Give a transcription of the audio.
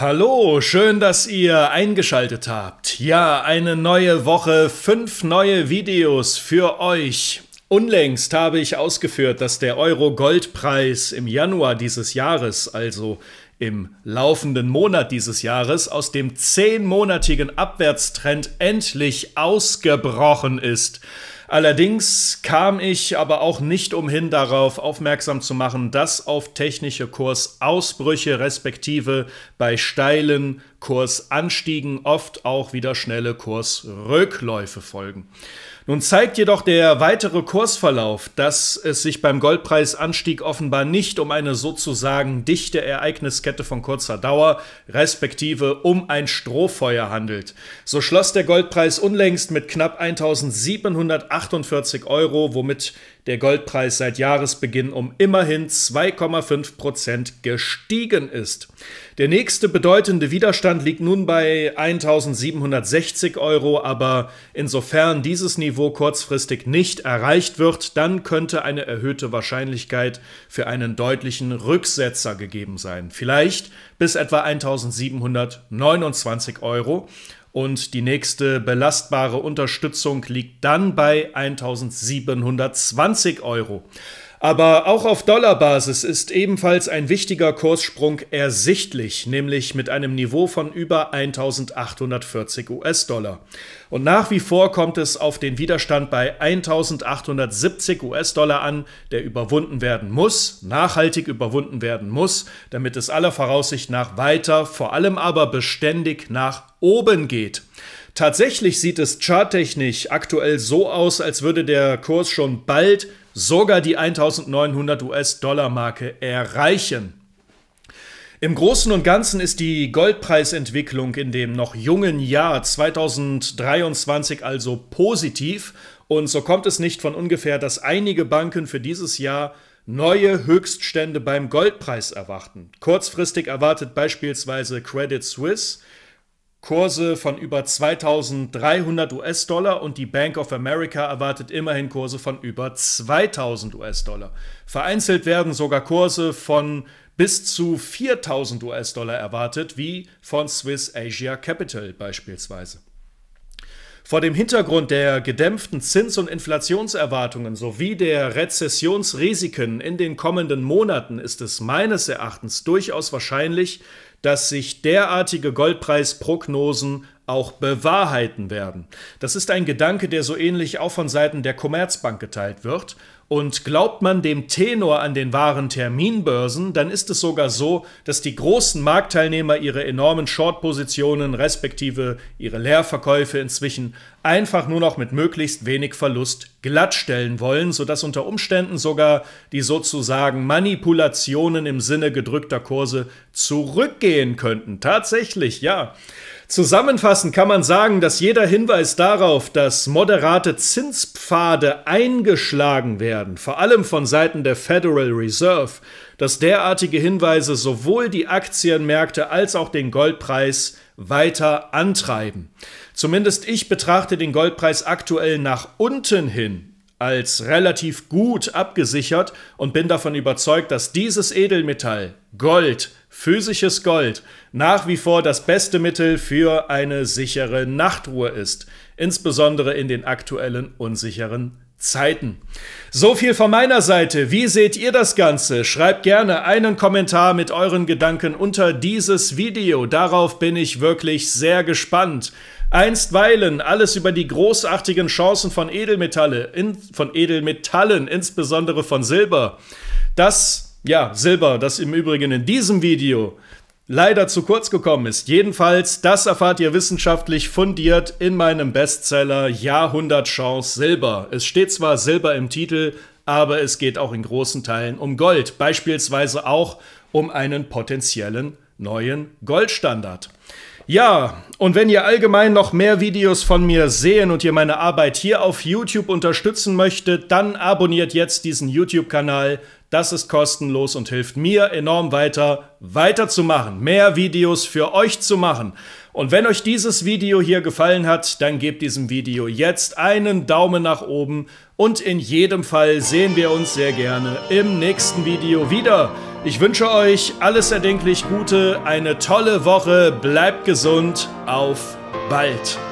Hallo, schön, dass ihr eingeschaltet habt. Ja, eine neue Woche, fünf neue Videos für euch. Unlängst habe ich ausgeführt, dass der Euro-Goldpreis im Januar dieses Jahres, also im laufenden Monat dieses Jahres, aus dem zehnmonatigen Abwärtstrend endlich ausgebrochen ist. Allerdings kam ich aber auch nicht umhin darauf aufmerksam zu machen, dass auf technische Kursausbrüche respektive bei steilen Kursanstiegen oft auch wieder schnelle Kursrückläufe folgen. Nun zeigt jedoch der weitere Kursverlauf, dass es sich beim Goldpreisanstieg offenbar nicht um eine sozusagen dichte Ereigniskette von kurzer Dauer, respektive um ein Strohfeuer handelt. So schloss der Goldpreis unlängst mit knapp 1780 48 Euro, womit der Goldpreis seit Jahresbeginn um immerhin 2,5 Prozent gestiegen ist. Der nächste bedeutende Widerstand liegt nun bei 1760 Euro, aber insofern dieses Niveau kurzfristig nicht erreicht wird, dann könnte eine erhöhte Wahrscheinlichkeit für einen deutlichen Rücksetzer gegeben sein. Vielleicht bis etwa 1729 Euro. Und die nächste belastbare Unterstützung liegt dann bei 1720 Euro. Aber auch auf Dollarbasis ist ebenfalls ein wichtiger Kurssprung ersichtlich, nämlich mit einem Niveau von über 1840 US-Dollar. Und nach wie vor kommt es auf den Widerstand bei 1870 US-Dollar an, der überwunden werden muss, nachhaltig überwunden werden muss, damit es aller Voraussicht nach weiter, vor allem aber beständig nach oben geht. Tatsächlich sieht es charttechnisch aktuell so aus, als würde der Kurs schon bald sogar die 1900 US-Dollar-Marke erreichen. Im Großen und Ganzen ist die Goldpreisentwicklung in dem noch jungen Jahr 2023 also positiv und so kommt es nicht von ungefähr, dass einige Banken für dieses Jahr neue Höchststände beim Goldpreis erwarten. Kurzfristig erwartet beispielsweise Credit Suisse Kurse von über 2300 US-Dollar und die Bank of America erwartet immerhin Kurse von über 2000 US-Dollar. Vereinzelt werden sogar Kurse von bis zu 4000 US-Dollar erwartet, wie von Swiss Asia Capital beispielsweise. Vor dem Hintergrund der gedämpften Zins- und Inflationserwartungen sowie der Rezessionsrisiken in den kommenden Monaten ist es meines Erachtens durchaus wahrscheinlich, dass sich derartige Goldpreisprognosen auch bewahrheiten werden. Das ist ein Gedanke, der so ähnlich auch von Seiten der Commerzbank geteilt wird und glaubt man dem Tenor an den wahren Terminbörsen, dann ist es sogar so, dass die großen Marktteilnehmer ihre enormen Shortpositionen respektive ihre Leerverkäufe inzwischen einfach nur noch mit möglichst wenig Verlust glattstellen wollen, sodass unter Umständen sogar die sozusagen Manipulationen im Sinne gedrückter Kurse zurückgehen könnten. Tatsächlich, ja. Zusammenfassend kann man sagen, dass jeder Hinweis darauf, dass moderate Zinspfade eingeschlagen werden, werden, vor allem von Seiten der Federal Reserve, dass derartige Hinweise sowohl die Aktienmärkte als auch den Goldpreis weiter antreiben. Zumindest ich betrachte den Goldpreis aktuell nach unten hin als relativ gut abgesichert und bin davon überzeugt, dass dieses Edelmetall Gold physisches Gold nach wie vor das beste Mittel für eine sichere Nachtruhe ist, insbesondere in den aktuellen unsicheren Zeiten. So viel von meiner Seite. Wie seht ihr das Ganze? Schreibt gerne einen Kommentar mit euren Gedanken unter dieses Video. Darauf bin ich wirklich sehr gespannt. Einstweilen alles über die großartigen Chancen von Edelmetalle, in, von Edelmetallen, insbesondere von Silber. Das, ja, Silber, das im Übrigen in diesem Video leider zu kurz gekommen ist. Jedenfalls, das erfahrt ihr wissenschaftlich fundiert in meinem Bestseller Jahrhundertchance Silber. Es steht zwar Silber im Titel, aber es geht auch in großen Teilen um Gold, beispielsweise auch um einen potenziellen neuen Goldstandard. Ja, und wenn ihr allgemein noch mehr Videos von mir sehen und ihr meine Arbeit hier auf YouTube unterstützen möchtet, dann abonniert jetzt diesen YouTube-Kanal. Das ist kostenlos und hilft mir enorm weiter, weiterzumachen, mehr Videos für euch zu machen. Und wenn euch dieses Video hier gefallen hat, dann gebt diesem Video jetzt einen Daumen nach oben und in jedem Fall sehen wir uns sehr gerne im nächsten Video wieder. Ich wünsche euch alles erdenklich Gute, eine tolle Woche, bleibt gesund, auf bald!